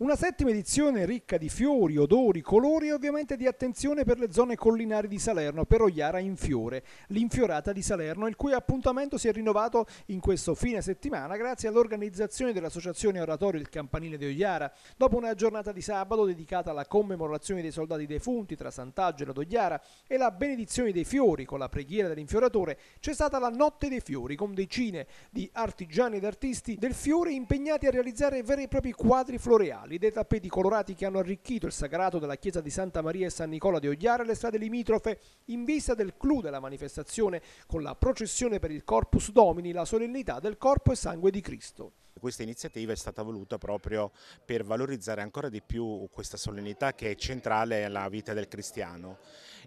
Una settima edizione ricca di fiori, odori, colori e ovviamente di attenzione per le zone collinari di Salerno per Oiara in fiore, l'infiorata di Salerno, il cui appuntamento si è rinnovato in questo fine settimana grazie all'organizzazione dell'associazione Oratorio Il Campanile di Oiara. dopo una giornata di sabato dedicata alla commemorazione dei soldati defunti tra Sant'Agelo ed Oiara e la benedizione dei fiori con la preghiera dell'infioratore, c'è stata la Notte dei Fiori con decine di artigiani ed artisti del fiore impegnati a realizzare veri e propri quadri floreali medievali, dei tappeti colorati che hanno arricchito il sagrato della chiesa di Santa Maria e San Nicola di Ogliara e le strade limitrofe, in vista del clou della manifestazione con la processione per il Corpus Domini, la solennità del corpo e sangue di Cristo questa iniziativa è stata voluta proprio per valorizzare ancora di più questa solennità che è centrale alla vita del cristiano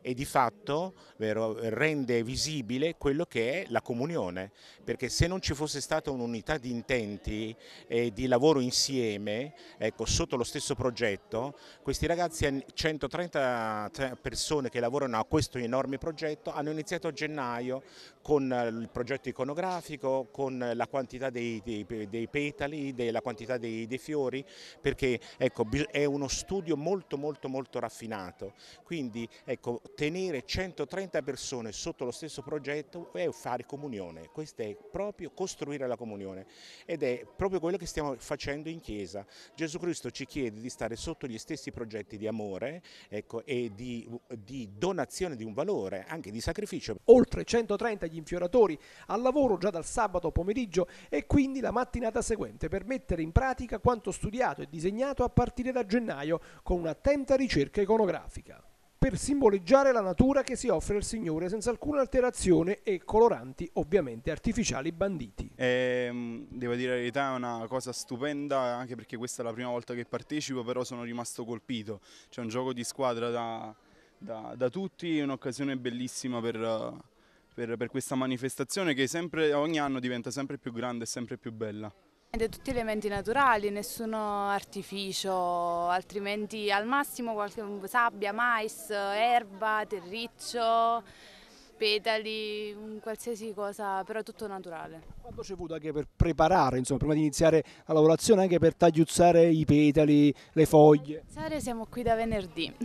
e di fatto vero, rende visibile quello che è la comunione, perché se non ci fosse stata un'unità di intenti e di lavoro insieme, ecco, sotto lo stesso progetto, questi ragazzi, 130 persone che lavorano a questo enorme progetto, hanno iniziato a gennaio con il progetto iconografico, con la quantità dei, dei, dei petali, della quantità dei, dei fiori, perché ecco, è uno studio molto molto molto raffinato, quindi ecco, tenere 130 persone sotto lo stesso progetto è fare comunione, questo è proprio costruire la comunione ed è proprio quello che stiamo facendo in Chiesa. Gesù Cristo ci chiede di stare sotto gli stessi progetti di amore ecco, e di, di donazione di un valore, anche di sacrificio. Oltre 130 gli infioratori al lavoro già dal sabato pomeriggio e quindi la mattinata seguente seguente per mettere in pratica quanto studiato e disegnato a partire da gennaio con un'attenta ricerca iconografica per simboleggiare la natura che si offre al Signore senza alcuna alterazione e coloranti ovviamente artificiali banditi. Eh, devo dire la verità è una cosa stupenda anche perché questa è la prima volta che partecipo però sono rimasto colpito, c'è un gioco di squadra da, da, da tutti, un'occasione bellissima per, per, per questa manifestazione che sempre, ogni anno diventa sempre più grande e sempre più bella. Tutti elementi naturali, nessuno artificio, altrimenti al massimo qualche sabbia, mais, erba, terriccio petali, un qualsiasi cosa, però tutto naturale. Quanto ci è voluto anche per preparare, insomma, prima di iniziare la lavorazione, anche per tagliuzzare i petali, le foglie? Siamo qui da venerdì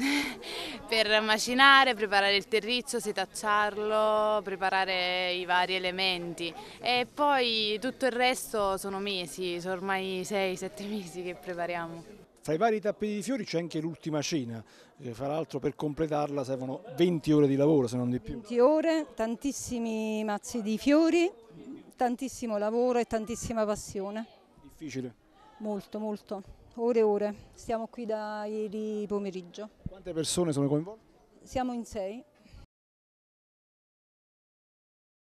per macinare, preparare il terriccio, setacciarlo, preparare i vari elementi e poi tutto il resto sono mesi, sono ormai 6-7 mesi che prepariamo. Fra i vari tappeti di fiori c'è anche l'ultima cena, che eh, fra l'altro per completarla servono 20 ore di lavoro se non di più. 20 ore, tantissimi mazzi di fiori, tantissimo lavoro e tantissima passione. Difficile? Molto, molto. Ore e ore. Stiamo qui da ieri pomeriggio. Quante persone sono coinvolte? Siamo in sei.